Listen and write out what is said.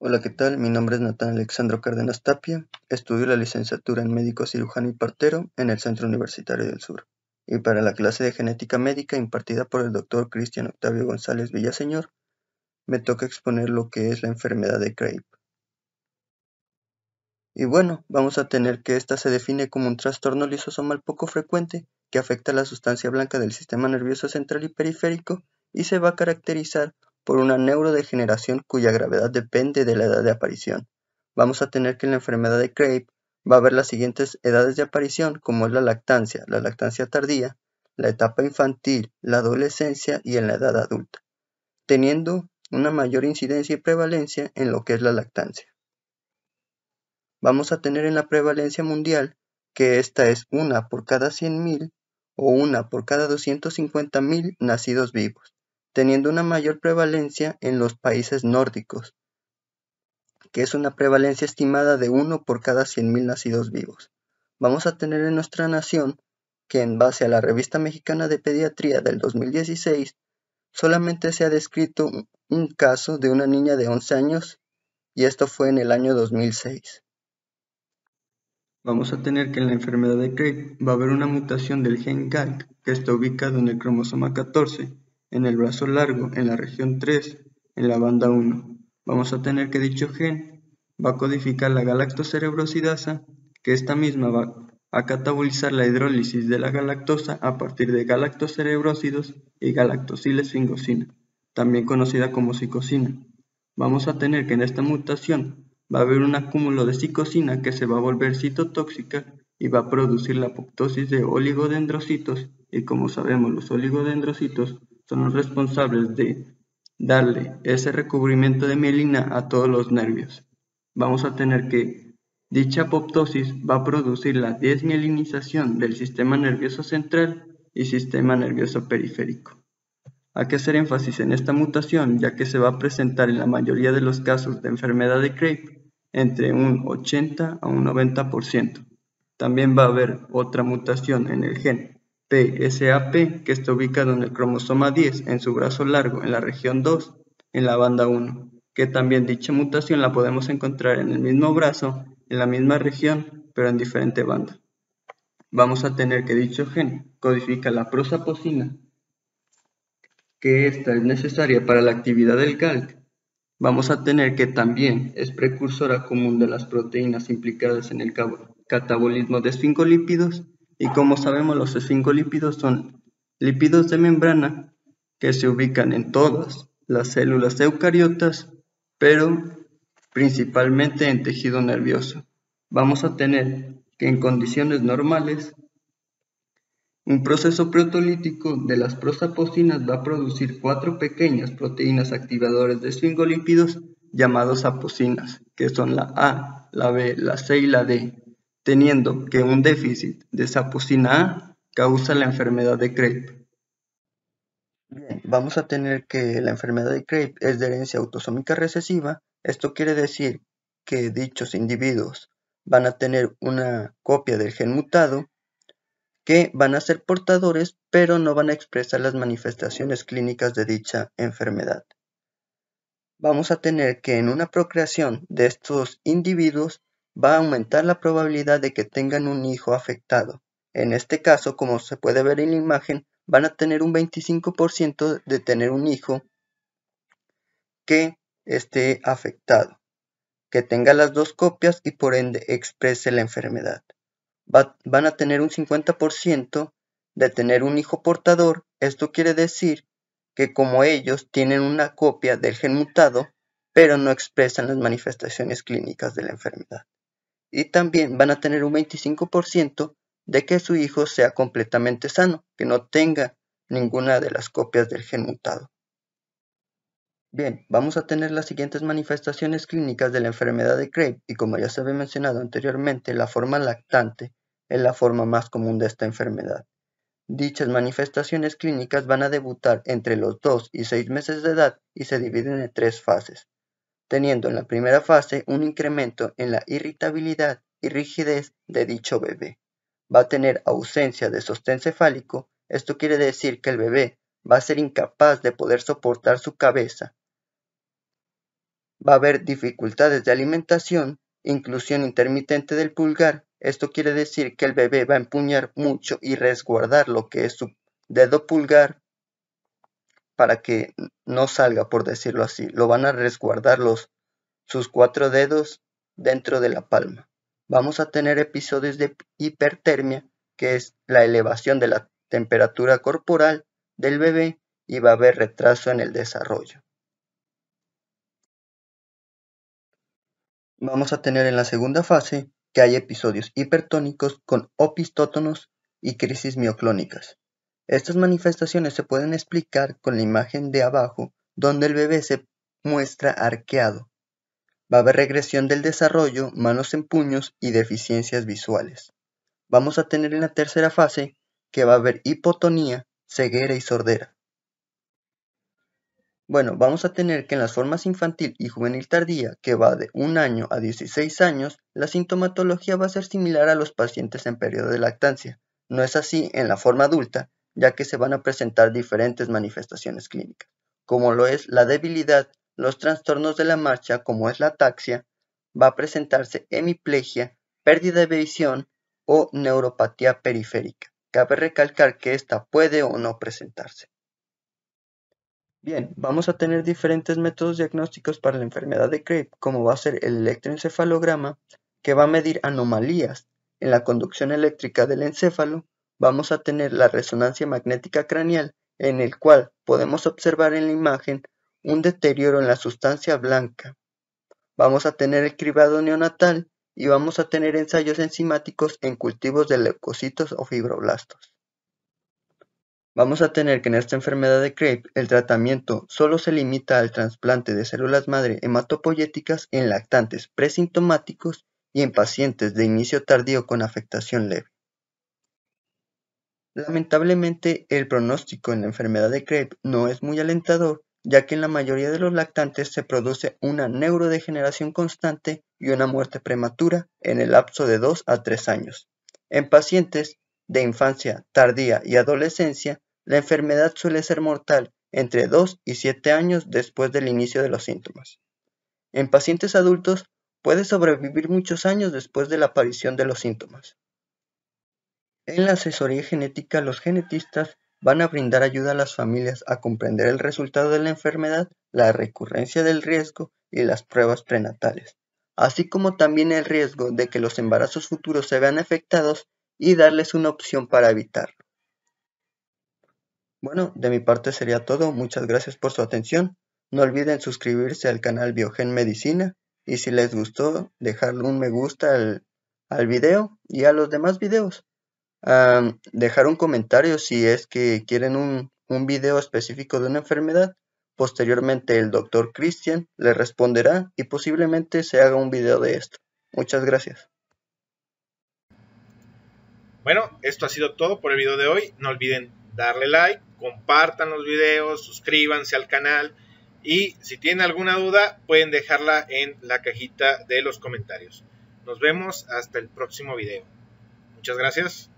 Hola, ¿qué tal? Mi nombre es Natán Alexandro Cárdenas Tapia. Estudio la licenciatura en médico cirujano y partero en el Centro Universitario del Sur. Y para la clase de genética médica impartida por el doctor Cristian Octavio González Villaseñor, me toca exponer lo que es la enfermedad de Crepe. Y bueno, vamos a tener que esta se define como un trastorno lisosomal poco frecuente que afecta a la sustancia blanca del sistema nervioso central y periférico y se va a caracterizar por una neurodegeneración cuya gravedad depende de la edad de aparición. Vamos a tener que en la enfermedad de Crepe va a haber las siguientes edades de aparición, como es la lactancia, la lactancia tardía, la etapa infantil, la adolescencia y en la edad adulta, teniendo una mayor incidencia y prevalencia en lo que es la lactancia. Vamos a tener en la prevalencia mundial que esta es una por cada 100.000 o una por cada 250.000 nacidos vivos teniendo una mayor prevalencia en los países nórdicos, que es una prevalencia estimada de uno por cada 100.000 nacidos vivos. Vamos a tener en nuestra nación que en base a la revista mexicana de pediatría del 2016, solamente se ha descrito un caso de una niña de 11 años y esto fue en el año 2006. Vamos a tener que en la enfermedad de Craig va a haber una mutación del gen GALC que está ubicado en el cromosoma 14 en el brazo largo, en la región 3, en la banda 1. Vamos a tener que dicho gen va a codificar la galactocerebrosidasa, que esta misma va a catabolizar la hidrólisis de la galactosa a partir de galactocerebrosidos y galactosiles también conocida como psicocina Vamos a tener que en esta mutación va a haber un acúmulo de psicocina que se va a volver citotóxica y va a producir la apoptosis de oligodendrocitos y como sabemos los oligodendrocitos son los responsables de darle ese recubrimiento de mielina a todos los nervios. Vamos a tener que dicha apoptosis va a producir la desmielinización del sistema nervioso central y sistema nervioso periférico. Hay que hacer énfasis en esta mutación ya que se va a presentar en la mayoría de los casos de enfermedad de Crepe entre un 80 a un 90%. También va a haber otra mutación en el gen PSAP, que está ubicado en el cromosoma 10, en su brazo largo, en la región 2, en la banda 1, que también dicha mutación la podemos encontrar en el mismo brazo, en la misma región, pero en diferente banda. Vamos a tener que dicho gen codifica la prosapocina, que esta es necesaria para la actividad del calc. Vamos a tener que también es precursora común de las proteínas implicadas en el catabolismo de esfingolípidos y como sabemos, los esfingolípidos son lípidos de membrana que se ubican en todas las células eucariotas, pero principalmente en tejido nervioso. Vamos a tener que en condiciones normales, un proceso protolítico de las prosapocinas va a producir cuatro pequeñas proteínas activadoras de esfingolípidos llamados apocinas, que son la A, la B, la C y la D teniendo que un déficit de sapucina A causa la enfermedad de Crepe. vamos a tener que la enfermedad de Crepe es de herencia autosómica recesiva. Esto quiere decir que dichos individuos van a tener una copia del gen mutado que van a ser portadores pero no van a expresar las manifestaciones clínicas de dicha enfermedad. Vamos a tener que en una procreación de estos individuos va a aumentar la probabilidad de que tengan un hijo afectado. En este caso, como se puede ver en la imagen, van a tener un 25% de tener un hijo que esté afectado, que tenga las dos copias y por ende exprese la enfermedad. van a tener un 50% de tener un hijo portador. Esto quiere decir que como ellos tienen una copia del gen mutado, pero no expresan las manifestaciones clínicas de la enfermedad y también van a tener un 25% de que su hijo sea completamente sano, que no tenga ninguna de las copias del gen mutado. Bien, vamos a tener las siguientes manifestaciones clínicas de la enfermedad de Craig, y como ya se había mencionado anteriormente, la forma lactante es la forma más común de esta enfermedad. Dichas manifestaciones clínicas van a debutar entre los 2 y 6 meses de edad y se dividen en tres fases teniendo en la primera fase un incremento en la irritabilidad y rigidez de dicho bebé. Va a tener ausencia de sostén cefálico, esto quiere decir que el bebé va a ser incapaz de poder soportar su cabeza. Va a haber dificultades de alimentación, inclusión intermitente del pulgar, esto quiere decir que el bebé va a empuñar mucho y resguardar lo que es su dedo pulgar para que no salga, por decirlo así. Lo van a resguardar los, sus cuatro dedos dentro de la palma. Vamos a tener episodios de hipertermia, que es la elevación de la temperatura corporal del bebé y va a haber retraso en el desarrollo. Vamos a tener en la segunda fase que hay episodios hipertónicos con opistótonos y crisis mioclónicas. Estas manifestaciones se pueden explicar con la imagen de abajo, donde el bebé se muestra arqueado. Va a haber regresión del desarrollo, manos en puños y deficiencias visuales. Vamos a tener en la tercera fase que va a haber hipotonía, ceguera y sordera. Bueno, vamos a tener que en las formas infantil y juvenil tardía, que va de 1 año a 16 años, la sintomatología va a ser similar a los pacientes en periodo de lactancia. No es así en la forma adulta, ya que se van a presentar diferentes manifestaciones clínicas, como lo es la debilidad, los trastornos de la marcha, como es la ataxia, va a presentarse hemiplegia, pérdida de visión o neuropatía periférica. Cabe recalcar que esta puede o no presentarse. Bien, vamos a tener diferentes métodos diagnósticos para la enfermedad de Crepe, como va a ser el electroencefalograma, que va a medir anomalías en la conducción eléctrica del encéfalo, vamos a tener la resonancia magnética craneal, en el cual podemos observar en la imagen un deterioro en la sustancia blanca. Vamos a tener el cribado neonatal y vamos a tener ensayos enzimáticos en cultivos de leucocitos o fibroblastos. Vamos a tener que en esta enfermedad de Crepe, el tratamiento solo se limita al trasplante de células madre hematopoyéticas en lactantes presintomáticos y en pacientes de inicio tardío con afectación leve. Lamentablemente, el pronóstico en la enfermedad de Krebs no es muy alentador, ya que en la mayoría de los lactantes se produce una neurodegeneración constante y una muerte prematura en el lapso de 2 a 3 años. En pacientes de infancia tardía y adolescencia, la enfermedad suele ser mortal entre 2 y 7 años después del inicio de los síntomas. En pacientes adultos puede sobrevivir muchos años después de la aparición de los síntomas. En la asesoría genética, los genetistas van a brindar ayuda a las familias a comprender el resultado de la enfermedad, la recurrencia del riesgo y las pruebas prenatales, así como también el riesgo de que los embarazos futuros se vean afectados y darles una opción para evitarlo. Bueno, de mi parte sería todo, muchas gracias por su atención, no olviden suscribirse al canal Biogen Medicina y si les gustó dejarle un me gusta al, al video y a los demás videos dejar un comentario si es que quieren un, un video específico de una enfermedad. Posteriormente el doctor Christian le responderá y posiblemente se haga un video de esto. Muchas gracias. Bueno, esto ha sido todo por el video de hoy. No olviden darle like, compartan los videos, suscríbanse al canal y si tienen alguna duda pueden dejarla en la cajita de los comentarios. Nos vemos hasta el próximo video. Muchas gracias.